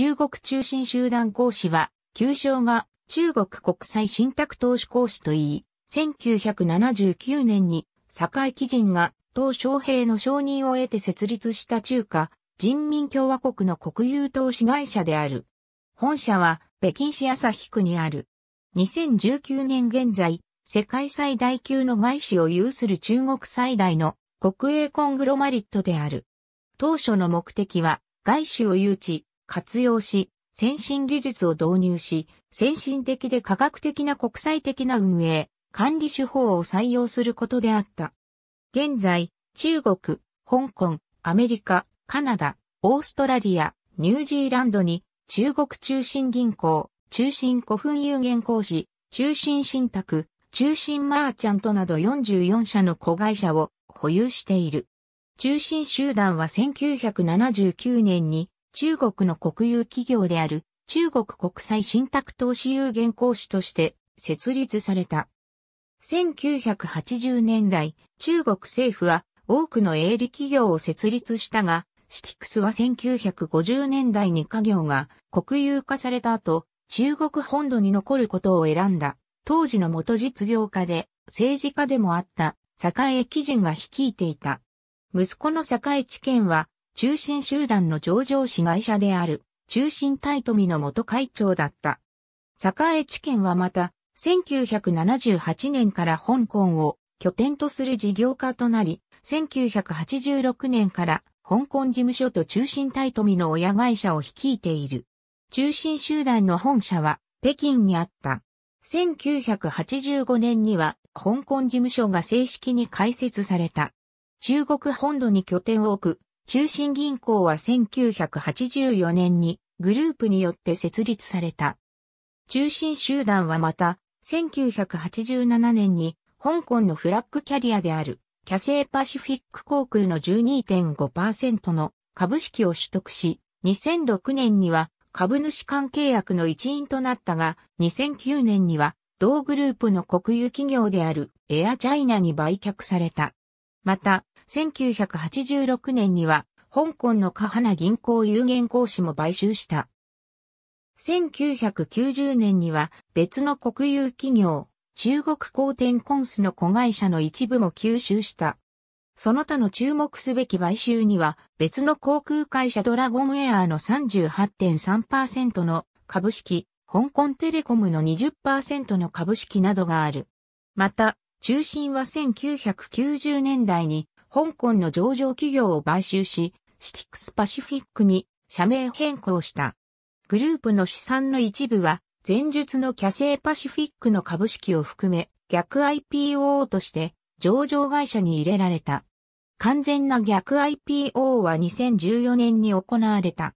中国中心集団講師は、旧称が中国国際信託投資講師といい、1979年に、堺基人が、鄧小平の承認を得て設立した中華人民共和国の国有投資会社である。本社は北京市朝日区にある。2019年現在、世界最大級の外資を有する中国最大の国営コングロマリットである。当初の目的は外資を誘致、活用し、先進技術を導入し、先進的で科学的な国際的な運営、管理手法を採用することであった。現在、中国、香港、アメリカ、カナダ、オーストラリア、ニュージーランドに、中国中心銀行、中心古墳有限公司、中心信託、中心マーチャントなど44社の子会社を保有している。中心集団は1979年に中国の国有企業である中国国際信託投資有限公司として設立された。1980年代、中国政府は多くの営利企業を設立したが、シティクスは1950年代に家業が国有化された後、中国本土に残ることを選んだ。当時の元実業家で政治家でもあった栄基人が率いていた。息子の栄知見は中心集団の上場市会社である、中心大富の元会長だった。栄知県はまた、1978年から香港を拠点とする事業家となり、1986年から香港事務所と中心大富の親会社を率いている。中心集団の本社は北京にあった。1985年には香港事務所が正式に開設された。中国本土に拠点を置く中心銀行は1984年にグループによって設立された。中心集団はまた、1987年に香港のフラッグキャリアであるキャセイパシフィック航空の12.5%の株式を取得し、2006年には株主間契約の一員となったが、2009年には同グループの国有企業であるエアチャイナに売却された。また、1986年には、香港のカハナ銀行有限公司も買収した。1990年には別の国有企業、中国航天コンスの子会社の一部も吸収した。その他の注目すべき買収には別の航空会社ドラゴンエアーの38.3%の株式、香港テレコムの20%の株式などがある。また、中心は1990年代に香港の上場企業を買収し、シティクスパシフィックに社名変更した。グループの資産の一部は、前述のキャセイパシフィックの株式を含め、逆 IPO として上場会社に入れられた。完全な逆 IPO は2014年に行われた。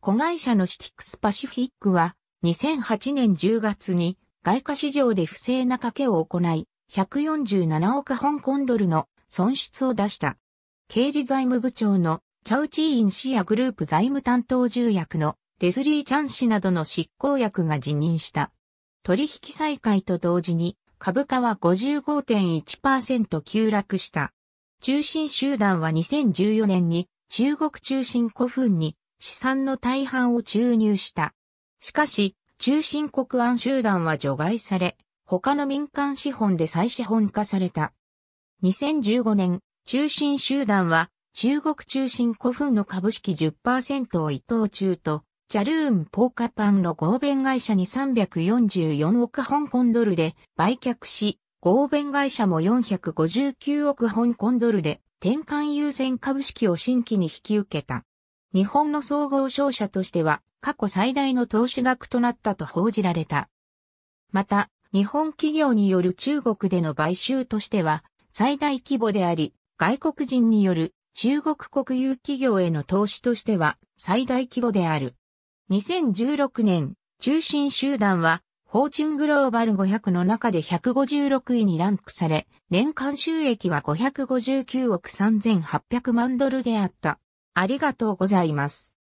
子会社のシティクスパシフィックは2008年10月に外貨市場で不正な賭けを行い、147億香港ドルの損失を出した。経理財務部長のチャウチーイン氏やグループ財務担当重役のレズリー・チャン氏などの執行役が辞任した。取引再開と同時に株価は55.1%急落した。中心集団は2014年に中国中心古墳に資産の大半を注入した。しかし、中心国安集団は除外され、他の民間資本で再資本化された。2015年、中心集団は、中国中心古墳の株式10%を伊藤中と、チャルーン・ポーカパンの合弁会社に344億香港ドルで売却し、合弁会社も459億香港ドルで転換優先株式を新規に引き受けた。日本の総合商社としては過去最大の投資額となったと報じられた。また、日本企業による中国での買収としては最大規模であり、外国人による中国国有企業への投資としては最大規模である。2016年、中心集団は、フォーチュングローバル500の中で156位にランクされ、年間収益は559億3800万ドルであった。ありがとうございます。